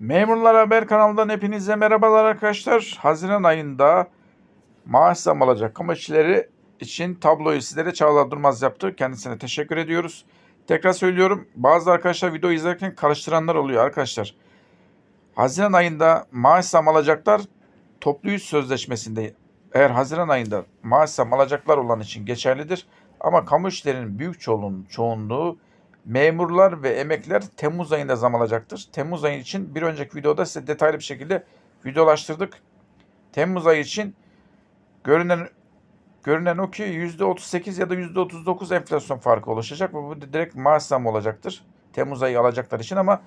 Memurlar Haber kanalından hepinize merhabalar arkadaşlar. Haziran ayında maaş zam alacak kamu işçileri için tabloyu sizlere Çağlar Durmaz yaptı. Kendisine teşekkür ediyoruz. Tekrar söylüyorum bazı arkadaşlar video izlerken karıştıranlar oluyor arkadaşlar. Haziran ayında maaş zam alacaklar toplu yüz sözleşmesinde eğer Haziran ayında maaş zam alacaklar olan için geçerlidir. Ama kamu işlerinin büyük çoğunluğu, çoğunluğu Memurlar ve emekler Temmuz ayında zam alacaktır. Temmuz ayı için bir önceki videoda size detaylı bir şekilde videolaştırdık. Temmuz ayı için görünen görünen o ki %38 ya da %39 enflasyon farkı oluşacak ve bu direkt maaş zam olacaktır. Temmuz ayı alacaklar için ama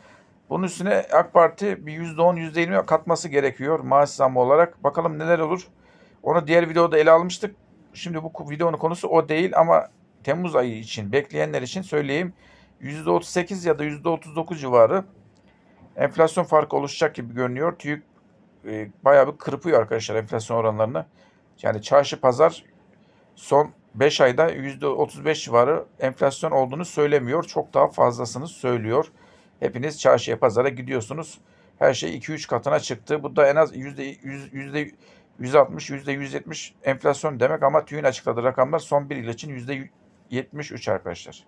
bunun üstüne AK Parti bir %10 %20 katması gerekiyor maaş zammı olarak. Bakalım neler olur. Onu diğer videoda ele almıştık. Şimdi bu videonun konusu o değil ama Temmuz ayı için bekleyenler için söyleyeyim. %38 ya da %39 civarı enflasyon farkı oluşacak gibi görünüyor. TÜİK e, bayağı bir kırpıyor arkadaşlar enflasyon oranlarını. Yani çarşı pazar son 5 ayda %35 civarı enflasyon olduğunu söylemiyor. Çok daha fazlasını söylüyor. Hepiniz çarşıya pazara gidiyorsunuz. Her şey 2-3 katına çıktı. Bu da en az %100, %160, %170 enflasyon demek ama TÜİK'in açıkladığı rakamlar son bir yıl için %73 arkadaşlar.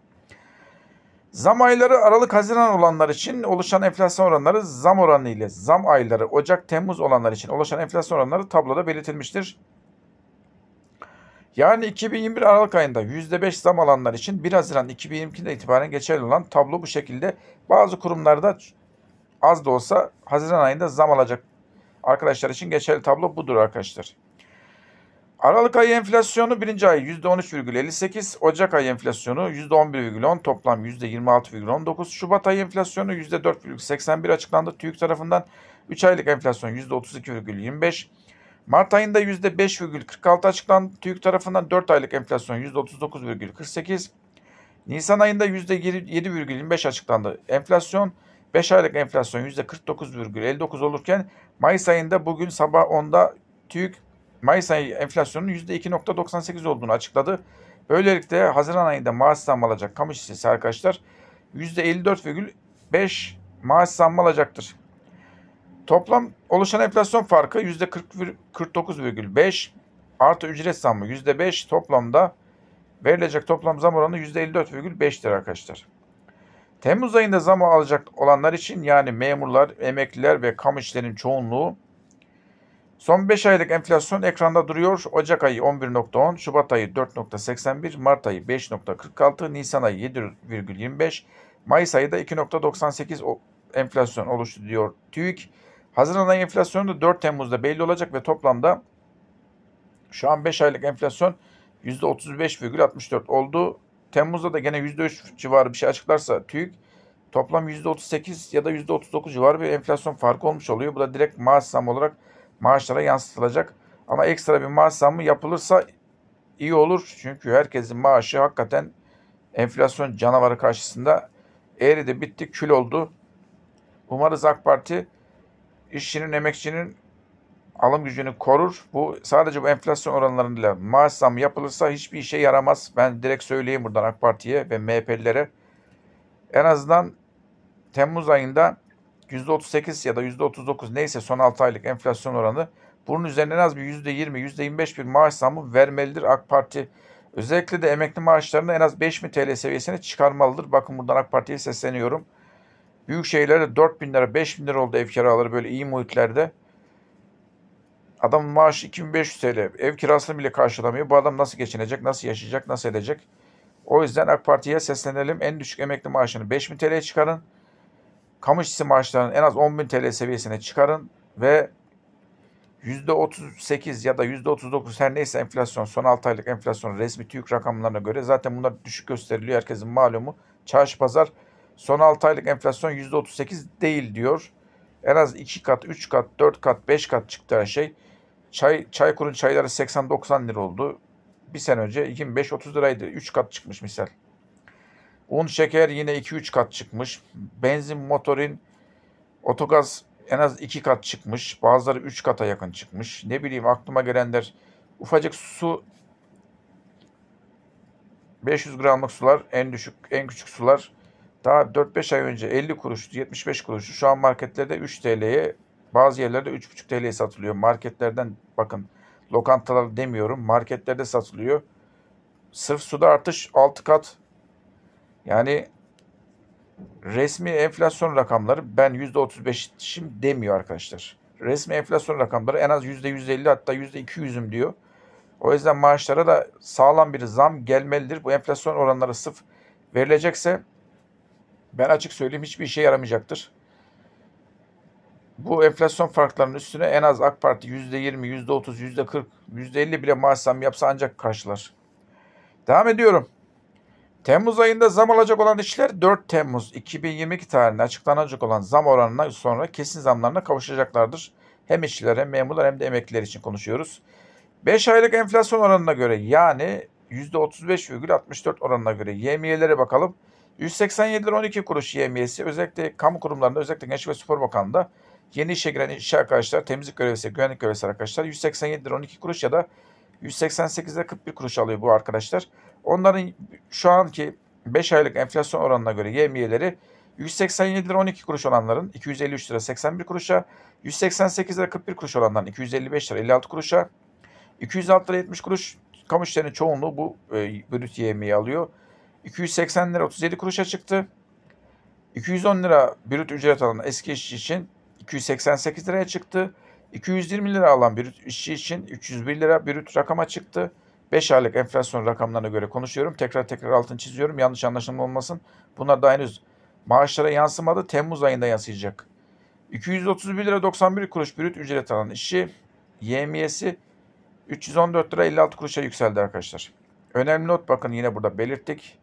Zam ayları Aralık-Haziran olanlar için oluşan enflasyon oranları zam oranı ile zam ayları Ocak-Temmuz olanlar için oluşan enflasyon oranları tabloda belirtilmiştir. Yani 2021 Aralık ayında %5 zam alanlar için 1 Haziran 2022'de itibaren geçerli olan tablo bu şekilde. Bazı kurumlarda az da olsa Haziran ayında zam alacak arkadaşlar için geçerli tablo budur arkadaşlar. Aralık ayı enflasyonu birinci ay %13,58, Ocak ayı enflasyonu %11,10, toplam %26,19, Şubat ayı enflasyonu %4,81 açıklandı TÜİK tarafından. 3 aylık enflasyon %32,25, Mart ayında %5,46 açıklandı TÜİK tarafından. 4 aylık enflasyon %39,48, Nisan ayında %7,25 açıklandı enflasyon. 5 aylık enflasyon %49,59 olurken Mayıs ayında bugün sabah 10'da TÜİK Mayıs ayı enflasyonun %2.98 olduğunu açıkladı. Böylelikle Haziran ayında maaş zammı alacak kamu işçisi arkadaşlar %54,5 maaş zammı alacaktır. Toplam oluşan enflasyon farkı %49,5 artı ücret zammı %5 toplamda verilecek toplam zam oranı %54,5'tir arkadaşlar. Temmuz ayında zam alacak olanlar için yani memurlar, emekliler ve kamu işlerinin çoğunluğu Son 5 aylık enflasyon ekranda duruyor. Ocak ayı 11.10, Şubat ayı 4.81, Mart ayı 5.46, Nisan ayı 7.25, Mayıs ayı da 2.98 enflasyon oluştu diyor TÜİK. Haziran ayı enflasyonu da 4 Temmuz'da belli olacak ve toplamda şu an 5 aylık enflasyon %35,64 oldu. Temmuz'da da gene %3 civarı bir şey açıklarsa TÜİK toplam %38 ya da %39 civarı bir enflasyon farkı olmuş oluyor. Bu da direkt maaş zam olarak maaşlara yansıtılacak. Ama ekstra bir maaş zammı yapılırsa iyi olur. Çünkü herkesin maaşı hakikaten enflasyon canavarı karşısında eğridi bitti kül oldu. Umarız AK Parti işçinin, emekçinin alım gücünü korur. Bu sadece bu enflasyon oranlarıyla maaş zammı yapılırsa hiçbir işe yaramaz. Ben direkt söyleyeyim buradan AK Parti'ye ve MHP'lilere. En azından Temmuz ayında %38 ya da %39 neyse son 6 aylık enflasyon oranı bunun üzerine en az bir %20, %25 bir maaş zammı vermelidir AK Parti. Özellikle de emekli maaşlarını en az 5 bin TL seviyesine çıkarmalıdır. Bakın buradan AK Parti'ye sesleniyorum. Büyük şehirlerde 4 bin lira, 5 bin lira oldu ev kiraları böyle iyi muhitlerde. Adam maaşı 2500 TL. Ev kirasını bile karşılamıyor. Bu adam nasıl geçinecek, nasıl yaşayacak, nasıl edecek? O yüzden AK Parti'ye seslenelim. En düşük emekli maaşını 5000 TL'ye çıkarın kamu işçisi maaşlarının en az 10.000 TL seviyesine çıkarın ve %38 ya da %39 her neyse enflasyon son 6 aylık enflasyon resmi TÜİK rakamlarına göre zaten bunlar düşük gösteriliyor herkesin malumu. Çarşı pazar son 6 aylık enflasyon %38 değil diyor. En az 2 kat, 3 kat, 4 kat, 5 kat çıktı her şey. Çay, Çaykur'un çayları 80-90 lira oldu. Bir sene önce 25-30 liraydı. 3 kat çıkmış misal. Un, şeker yine 2-3 kat çıkmış. Benzin, motorin, otogaz en az 2 kat çıkmış. Bazıları 3 kata yakın çıkmış. Ne bileyim aklıma gelenler ufacık su 500 gramlık sular en düşük en küçük sular daha 4-5 ay önce 50 kuruştu 75 kuruştu. Şu an marketlerde 3 TL'ye bazı yerlerde 3,5 TL'ye satılıyor. Marketlerden bakın lokantalar demiyorum marketlerde satılıyor. Sırf suda artış 6 kat yani resmi enflasyon rakamları ben %35'im demiyor arkadaşlar. Resmi enflasyon rakamları en az %150 hatta %200'üm diyor. O yüzden maaşlara da sağlam bir zam gelmelidir. Bu enflasyon oranları sıf verilecekse ben açık söyleyeyim hiçbir işe yaramayacaktır. Bu enflasyon farklarının üstüne en az AK Parti %20, %30, %40, %50 bile maaş zam yapsa ancak karşılar. Devam ediyorum. Temmuz ayında zam alacak olan işçiler 4 Temmuz 2022 tarihinde açıklanacak olan zam oranına sonra kesin zamlarına kavuşacaklardır. Hem işçiler hem memurlar hem de emekliler için konuşuyoruz. 5 aylık enflasyon oranına göre yani %35,64 oranına göre yemiyelere bakalım. 187 lira 12 kuruş yemiyesi özellikle kamu kurumlarında özellikle Gençlik ve Spor Bakanlığı'nda yeni işe giren işçi arkadaşlar, temizlik görevlisi, güvenlik görevlisi arkadaşlar 187 lira 12 kuruş ya da 188 lira 41 kuruş alıyor bu arkadaşlar. Onların şu anki 5 aylık enflasyon oranına göre yemiyeleri 187 lira 12 kuruş olanların 253 lira 81 kuruşa, 188 lira 41 kuruş olanların 255 lira 56 kuruşa, 206 lira 70 kuruş kamu işlerinin çoğunluğu bu e, brüt yemeği alıyor. 280 lira 37 kuruşa çıktı. 210 lira brüt ücret alan eski işçi için 288 liraya çıktı. 220 lira alan brüt işçi için 301 lira brüt rakama çıktı. 5 aylık enflasyon rakamlarına göre konuşuyorum. Tekrar tekrar altını çiziyorum. Yanlış anlaşılma olmasın. Bunlar daha henüz maaşlara yansımadı. Temmuz ayında yansıyacak. 231 lira 91 kuruş brüt ücret alan işçi yemiyesi 314 lira 56 kuruşa yükseldi arkadaşlar. Önemli not bakın yine burada belirttik.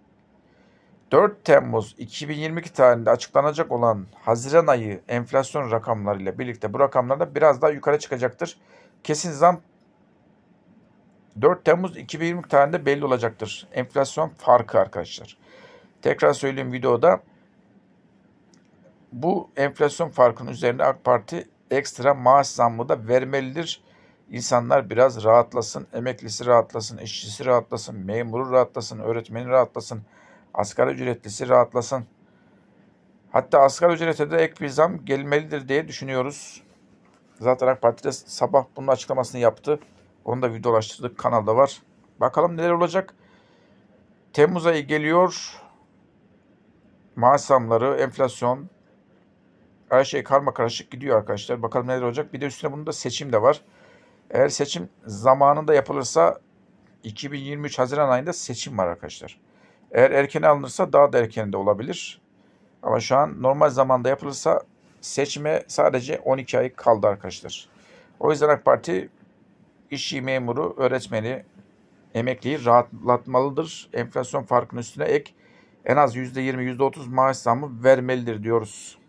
4 Temmuz 2022 tarihinde açıklanacak olan Haziran ayı enflasyon rakamlarıyla birlikte bu rakamlar da biraz daha yukarı çıkacaktır. Kesin zam 4 Temmuz 2020 tarihinde belli olacaktır. Enflasyon farkı arkadaşlar. Tekrar söyleyeyim videoda bu enflasyon farkının üzerine AK Parti ekstra maaş zammı da vermelidir. İnsanlar biraz rahatlasın, emeklisi rahatlasın, işçisi rahatlasın, memuru rahatlasın, öğretmeni rahatlasın, asgari ücretlisi rahatlasın. Hatta asgari ücrete de ek bir zam gelmelidir diye düşünüyoruz. Zaten AK Parti de sabah bunun açıklamasını yaptı. Onu da videolaştırdık. Kanalda var. Bakalım neler olacak. Temmuz ayı geliyor. Maaş zamları, enflasyon. Her şey karma karışık gidiyor arkadaşlar. Bakalım neler olacak. Bir de üstüne bunun da seçim de var. Eğer seçim zamanında yapılırsa 2023 Haziran ayında seçim var arkadaşlar. Eğer erken alınırsa daha da erken de olabilir. Ama şu an normal zamanda yapılırsa seçime sadece 12 ay kaldı arkadaşlar. O yüzden AK Parti işçi, memuru, öğretmeni, emekliyi rahatlatmalıdır. Enflasyon farkının üstüne ek en az %20-%30 maaş zammı vermelidir diyoruz.